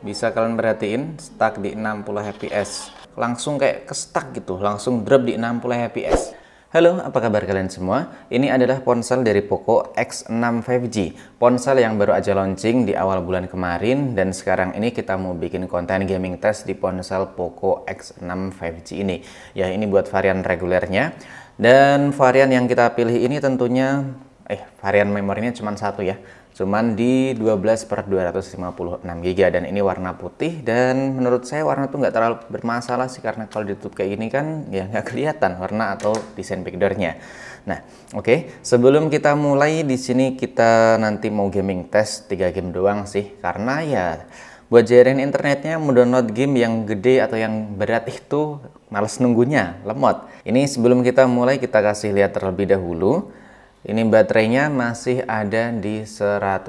bisa kalian perhatiin stuck di 60 fps langsung kayak ke stuck gitu langsung drop di 60 fps Halo, apa kabar kalian semua? Ini adalah ponsel dari Poco X6 5G, ponsel yang baru aja launching di awal bulan kemarin dan sekarang ini kita mau bikin konten gaming test di ponsel Poco X6 5G ini. Ya, ini buat varian regulernya. Dan varian yang kita pilih ini tentunya eh varian memorinya cuma satu ya cuma di 12 per 256 GB ya. dan ini warna putih dan menurut saya warna itu nggak terlalu bermasalah sih karena kalau ditutup kayak gini kan ya nggak kelihatan warna atau desain backdoornya nah oke okay. sebelum kita mulai di sini kita nanti mau gaming test 3 game doang sih karena ya buat jaringan internetnya mau download game yang gede atau yang berat itu males nunggunya lemot ini sebelum kita mulai kita kasih lihat terlebih dahulu ini baterainya masih ada di 100%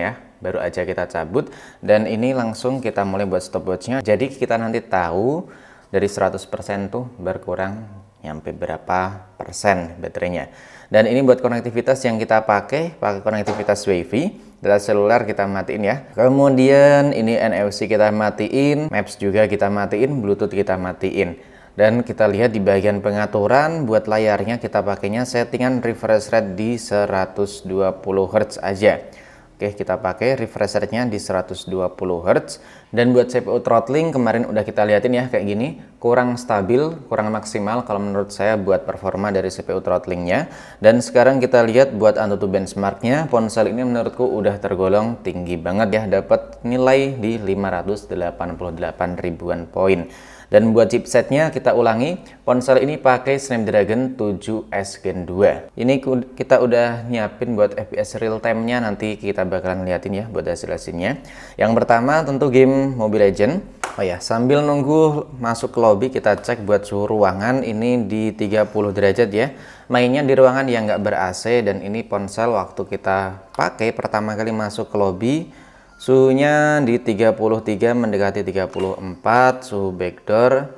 ya. Baru aja kita cabut dan ini langsung kita mulai buat stopwatchnya. Jadi kita nanti tahu dari 100% tuh berkurang nyampe berapa persen baterainya. Dan ini buat konektivitas yang kita pakai, pakai konektivitas WiFi, data seluler kita matiin ya. Kemudian ini NFC kita matiin, Maps juga kita matiin, Bluetooth kita matiin dan kita lihat di bagian pengaturan buat layarnya kita pakainya settingan refresh rate di 120 Hz aja Oke kita pakai refresh rate-nya di 120 Hz dan buat CPU throttling kemarin udah kita liatin ya kayak gini kurang stabil kurang maksimal kalau menurut saya buat performa dari CPU throttlingnya dan sekarang kita lihat buat Antutu benchmarknya ponsel ini menurutku udah tergolong tinggi banget ya dapat nilai di 588 ribuan poin dan buat chipsetnya kita ulangi, ponsel ini pakai Snapdragon 7S Gen 2. Ini kita udah nyiapin buat FPS real time-nya nanti kita bakalan liatin ya buat hasil-hasilnya. Yang pertama tentu game Mobile Legend. Oh ya, sambil nunggu masuk ke lobby kita cek buat suhu ruangan ini di 30 derajat ya. Mainnya di ruangan yang nggak ber AC dan ini ponsel waktu kita pakai pertama kali masuk ke lobby Suhunya di 33 mendekati 34, suhu backdoor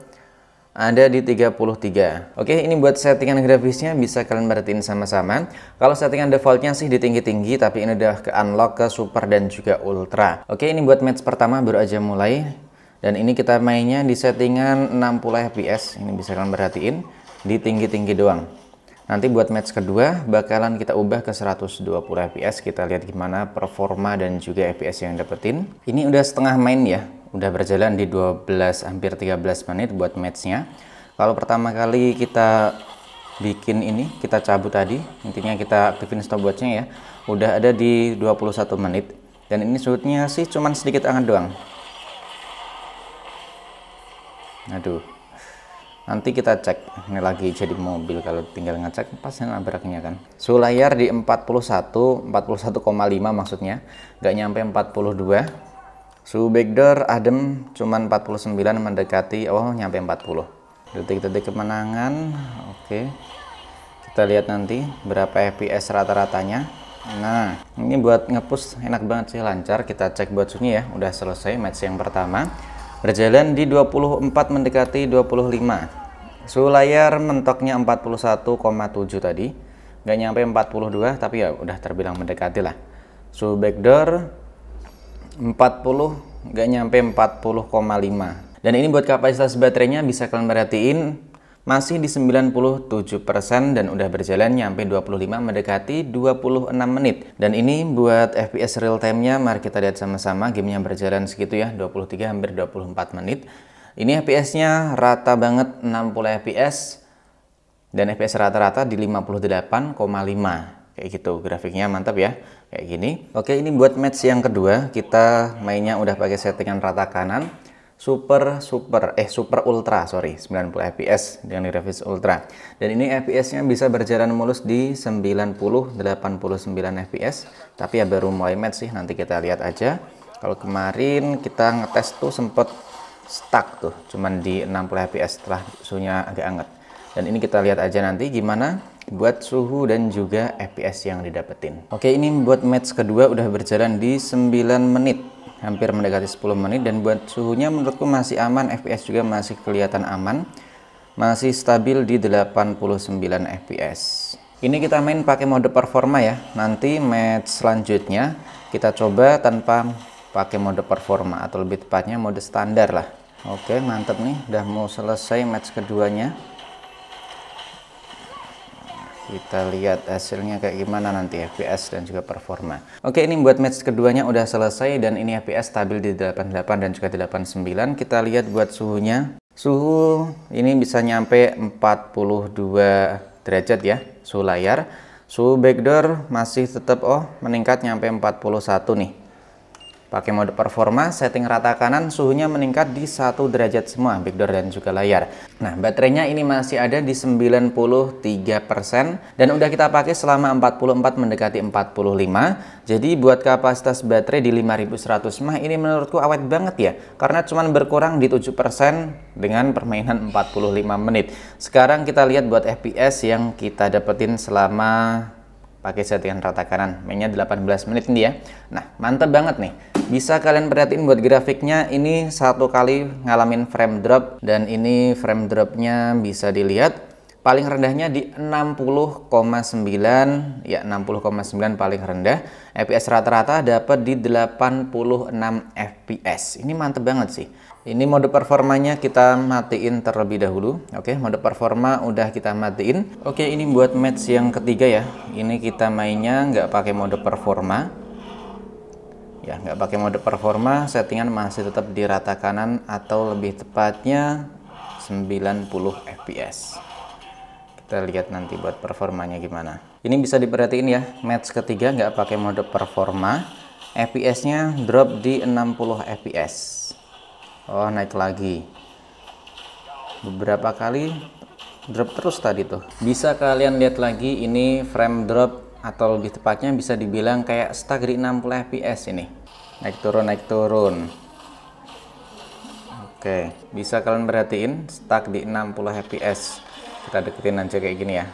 ada di 33 oke ini buat settingan grafisnya bisa kalian perhatiin sama-sama kalau settingan defaultnya sih di tinggi-tinggi tapi ini udah ke unlock ke super dan juga ultra oke ini buat match pertama baru aja mulai dan ini kita mainnya di settingan 60 fps ini bisa kalian perhatiin di tinggi-tinggi doang Nanti buat match kedua bakalan kita ubah ke 120 fps. Kita lihat gimana performa dan juga fps yang dapetin. Ini udah setengah main ya. Udah berjalan di 12 hampir 13 menit buat matchnya. Kalau pertama kali kita bikin ini, kita cabut tadi. Intinya kita aktifin stopwatchnya ya. Udah ada di 21 menit. Dan ini sudutnya sih cuman sedikit angin doang. Aduh nanti kita cek ini lagi jadi mobil kalau tinggal ngecek yang nabraknya kan suhu layar di 41 41,5 maksudnya nggak nyampe 42 suhu backdoor adem cuman 49 mendekati oh nyampe 40 detik-detik kemenangan oke kita lihat nanti berapa fps rata-ratanya nah ini buat ngepus enak banget sih lancar kita cek buat sunyi ya udah selesai match yang pertama berjalan di 24 mendekati 25 Suhu layar mentoknya 41,7 tadi. Nggak nyampe 42, tapi ya udah terbilang mendekati lah. Suhu backdoor 40, nggak nyampe 40,5. Dan ini buat kapasitas baterainya bisa kalian perhatiin masih di 97% dan udah berjalan nyampe 25 mendekati 26 menit. Dan ini buat FPS real time-nya mari kita lihat sama-sama gamenya berjalan segitu ya 23 hampir 24 menit. Ini FPS-nya rata banget 60 FPS dan FPS rata-rata di 58,5 kayak gitu grafiknya mantap ya kayak gini oke ini buat match yang kedua kita mainnya udah pakai settingan rata kanan super super eh super ultra sorry 90 fps dengan grafis ultra dan ini fps nya bisa berjalan mulus di 90 89 fps tapi ya baru mulai match sih nanti kita lihat aja kalau kemarin kita ngetes tuh sempet stuck tuh cuman di 60 fps setelah suhunya agak anget dan ini kita lihat aja nanti gimana buat suhu dan juga fps yang didapetin oke ini buat match kedua udah berjalan di 9 menit hampir mendekati 10 menit dan buat suhunya menurutku masih aman fps juga masih kelihatan aman masih stabil di 89 fps ini kita main pakai mode performa ya nanti match selanjutnya kita coba tanpa pakai mode performa atau lebih tepatnya mode standar lah Oke mantap nih udah mau selesai match keduanya kita lihat hasilnya kayak gimana nanti FPS dan juga performa oke ini buat match keduanya udah selesai dan ini FPS stabil di 88 dan juga 89 kita lihat buat suhunya suhu ini bisa nyampe 42 derajat ya suhu layar suhu backdoor masih tetap oh meningkat nyampe 41 nih Pakai mode performa, setting rata kanan suhunya meningkat di satu derajat semua, big door dan juga layar. Nah, baterainya ini masih ada di 93% dan udah kita pakai selama 44 mendekati 45. Jadi buat kapasitas baterai di 5100 mah ini menurutku awet banget ya, karena cuman berkurang di 7% dengan permainan 45 menit. Sekarang kita lihat buat FPS yang kita dapetin selama pakai settingan rata kanan mainnya 18 menit nih ya nah mantap banget nih bisa kalian perhatiin buat grafiknya ini satu kali ngalamin frame drop dan ini frame dropnya bisa dilihat paling rendahnya di 60,9 ya 60,9 paling rendah FPS rata-rata dapat di 86 FPS ini mantep banget sih ini mode performanya kita matiin terlebih dahulu oke mode performa udah kita matiin oke ini buat match yang ketiga ya ini kita mainnya nggak pakai mode performa ya nggak pakai mode performa settingan masih tetap di rata kanan atau lebih tepatnya 90 fps kita lihat nanti buat performanya gimana ini bisa diperhatiin ya match ketiga nggak pakai mode performa fps nya drop di 60 fps oh naik lagi beberapa kali drop terus tadi tuh bisa kalian lihat lagi ini frame drop atau lebih tepatnya bisa dibilang kayak stuck di 60 fps ini naik turun naik turun oke bisa kalian perhatiin stuck di 60 fps kita deketin aja kayak gini ya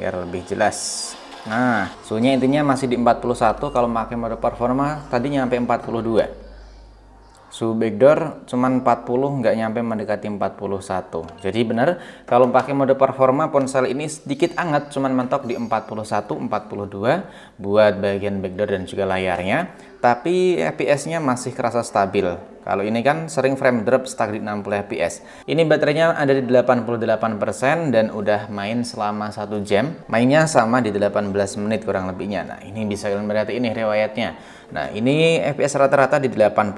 biar lebih jelas nah suhunya intinya masih di 41 kalau pakai mode performa tadi nyampe 42 Suhu backdoor cuman 40 nggak nyampe mendekati 41 jadi benar kalau pakai mode performa ponsel ini sedikit anget cuma mentok di 41 42 buat bagian backdoor dan juga layarnya tapi FPS-nya masih kerasa stabil. Kalau ini kan sering frame drop stagnan 60 fps. Ini baterainya ada di 88% dan udah main selama satu jam. Mainnya sama di 18 menit kurang lebihnya. Nah, ini bisa kalian berarti ini riwayatnya. Nah, ini FPS rata-rata di 81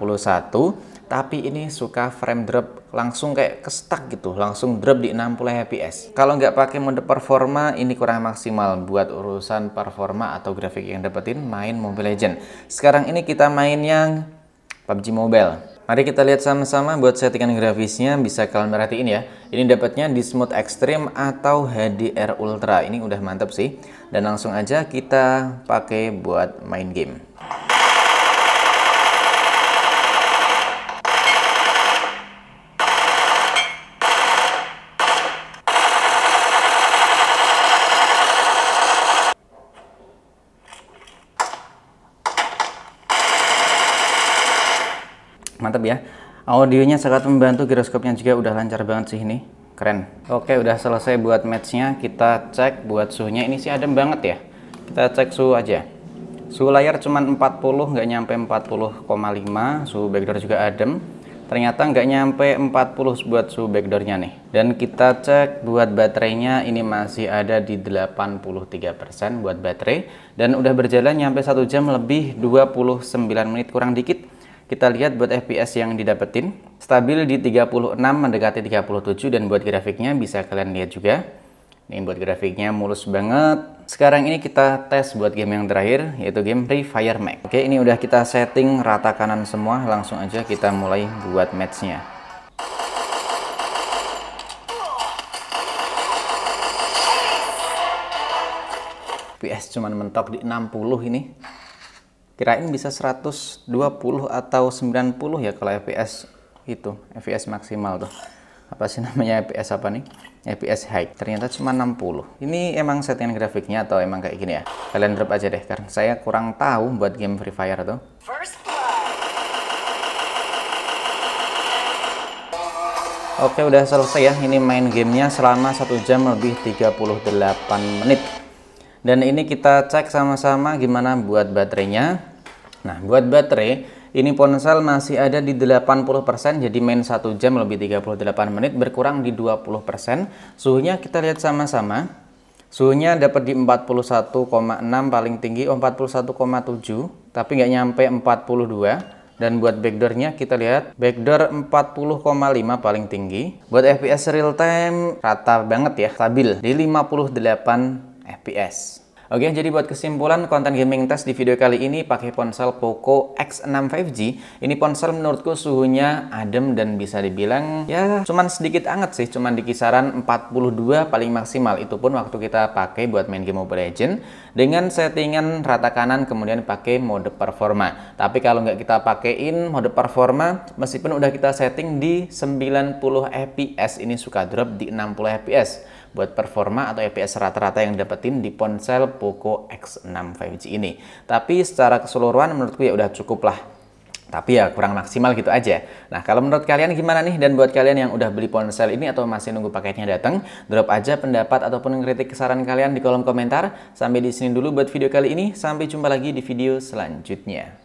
tapi ini suka frame drop langsung kayak ke kestak gitu langsung drop di 60 fps kalau nggak pakai mode performa ini kurang maksimal buat urusan performa atau grafik yang dapetin main Mobile Legend sekarang ini kita main yang PUBG Mobile Mari kita lihat sama-sama buat settingan grafisnya bisa kalian perhatiin ya. Ini dapatnya di Smooth Extreme atau HDR Ultra. Ini udah mantap sih. Dan langsung aja kita pakai buat main game. mantap ya audionya sangat membantu giroskopnya juga udah lancar banget sih ini keren oke udah selesai buat matchnya kita cek buat suhunya ini sih adem banget ya kita cek suhu aja suhu layar cuma 40 nggak nyampe 40,5 suhu backdoor juga adem ternyata nggak nyampe 40 buat suhu backdoornya nih dan kita cek buat baterainya ini masih ada di 83% buat baterai dan udah berjalan nyampe 1 jam lebih 29 menit kurang dikit kita lihat buat FPS yang didapetin stabil di 36 mendekati 37 dan buat grafiknya bisa kalian lihat juga ini buat grafiknya mulus banget sekarang ini kita tes buat game yang terakhir yaitu game Free Fire Max oke ini udah kita setting rata kanan semua langsung aja kita mulai buat matchnya PS cuman mentok di 60 ini kirain bisa 120 atau 90 ya kalau FPS itu FPS maksimal tuh apa sih namanya FPS apa nih FPS high ternyata cuma 60 ini emang settingan grafiknya atau emang kayak gini ya kalian drop aja deh karena saya kurang tahu buat game Free Fire tuh Oke udah selesai ya ini main gamenya selama 1 jam lebih 38 menit dan ini kita cek sama-sama gimana buat baterainya Nah, buat baterai, ini ponsel masih ada di 80%, jadi main 1 jam lebih 38 menit, berkurang di 20%. Suhunya kita lihat sama-sama. Suhunya dapat di 41,6 paling tinggi, oh 41,7, tapi nggak nyampe 42. Dan buat backdoornya kita lihat backdoor 40,5 paling tinggi. Buat FPS real time rata banget ya, stabil di 58 FPS. Oke, jadi buat kesimpulan konten gaming test di video kali ini pakai ponsel Poco X6 5G. Ini ponsel menurutku suhunya adem dan bisa dibilang ya cuman sedikit anget sih, cuman di kisaran 42 paling maksimal. Itu pun waktu kita pakai buat main game Mobile Legend dengan settingan rata kanan kemudian pakai mode performa. Tapi kalau nggak kita pakaiin mode performa, meskipun udah kita setting di 90 fps ini suka drop di 60 fps buat performa atau FPS e rata-rata yang dapetin di ponsel Poco X6 5G ini. Tapi secara keseluruhan menurutku ya udah cukup lah tapi ya kurang maksimal gitu aja. Nah, kalau menurut kalian gimana nih? Dan buat kalian yang udah beli ponsel ini atau masih nunggu paketnya datang, drop aja pendapat ataupun kritik saran kalian di kolom komentar. Sampai di sini dulu buat video kali ini. Sampai jumpa lagi di video selanjutnya.